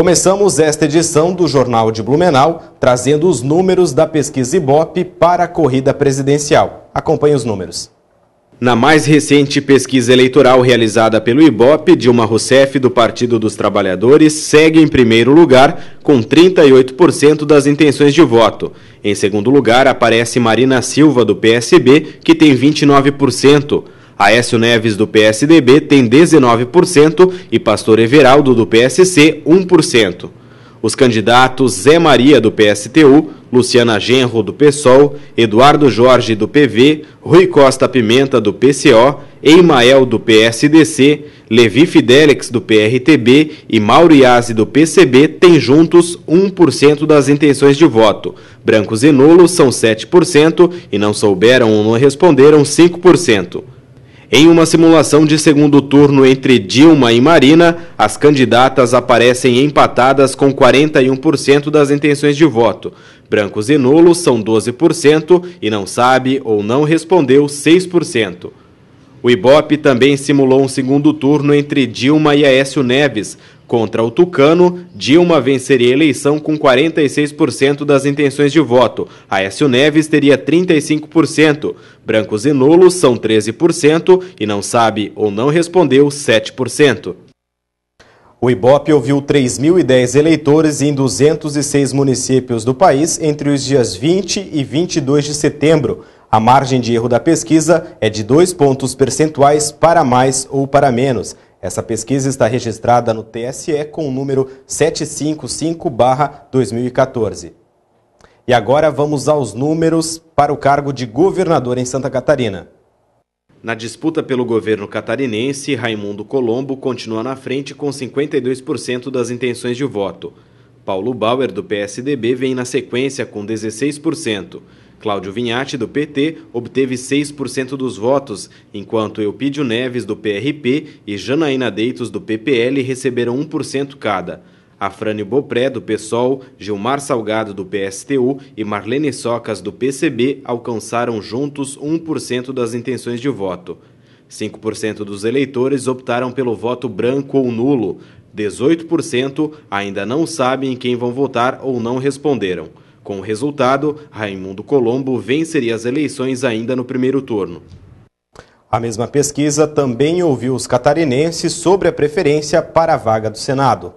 Começamos esta edição do Jornal de Blumenau, trazendo os números da pesquisa Ibope para a corrida presidencial. Acompanhe os números. Na mais recente pesquisa eleitoral realizada pelo IBOP, Dilma Rousseff, do Partido dos Trabalhadores, segue em primeiro lugar, com 38% das intenções de voto. Em segundo lugar, aparece Marina Silva, do PSB, que tem 29%. Aécio Neves, do PSDB, tem 19% e Pastor Everaldo, do PSC, 1%. Os candidatos Zé Maria, do PSTU, Luciana Genro, do PSOL, Eduardo Jorge, do PV, Rui Costa Pimenta, do PCO, Eimael, do PSDC, Levi Fidelix, do PRTB e Mauro Iazzi, do PCB, têm juntos 1% das intenções de voto. Brancos e nulos são 7% e não souberam ou não responderam 5%. Em uma simulação de segundo turno entre Dilma e Marina, as candidatas aparecem empatadas com 41% das intenções de voto. Brancos e nulos são 12% e não sabe ou não respondeu 6%. O Ibope também simulou um segundo turno entre Dilma e Aécio Neves, Contra o Tucano, Dilma venceria a eleição com 46% das intenções de voto. Aécio Neves teria 35%. Brancos e nulos são 13% e não sabe ou não respondeu 7%. O IBOP ouviu 3.010 eleitores em 206 municípios do país entre os dias 20 e 22 de setembro. A margem de erro da pesquisa é de dois pontos percentuais para mais ou para menos. Essa pesquisa está registrada no TSE com o número 755-2014. E agora vamos aos números para o cargo de governador em Santa Catarina. Na disputa pelo governo catarinense, Raimundo Colombo continua na frente com 52% das intenções de voto. Paulo Bauer, do PSDB, vem na sequência com 16%. Cláudio Vinhati, do PT, obteve 6% dos votos, enquanto Eupídio Neves, do PRP, e Janaína Deitos, do PPL, receberam 1% cada. Afrânio Bopré, do PSOL, Gilmar Salgado, do PSTU e Marlene Socas, do PCB, alcançaram juntos 1% das intenções de voto. 5% dos eleitores optaram pelo voto branco ou nulo. 18% ainda não sabem quem vão votar ou não responderam. Com o resultado, Raimundo Colombo venceria as eleições ainda no primeiro turno. A mesma pesquisa também ouviu os catarinenses sobre a preferência para a vaga do Senado.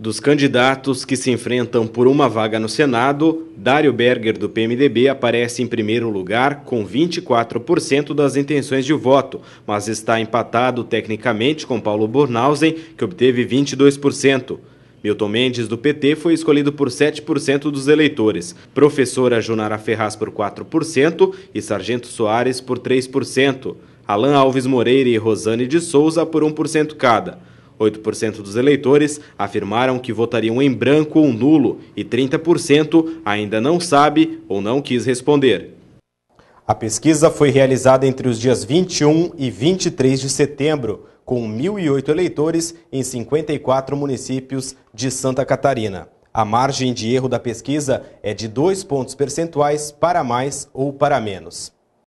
Dos candidatos que se enfrentam por uma vaga no Senado, Dário Berger, do PMDB, aparece em primeiro lugar com 24% das intenções de voto, mas está empatado tecnicamente com Paulo Bornhausen, que obteve 22%. Milton Mendes, do PT, foi escolhido por 7% dos eleitores, professora Junara Ferraz por 4% e Sargento Soares por 3%, Alain Alves Moreira e Rosane de Souza por 1% cada. 8% dos eleitores afirmaram que votariam em branco ou nulo e 30% ainda não sabe ou não quis responder. A pesquisa foi realizada entre os dias 21 e 23 de setembro, com 1.008 eleitores em 54 municípios de Santa Catarina. A margem de erro da pesquisa é de dois pontos percentuais para mais ou para menos.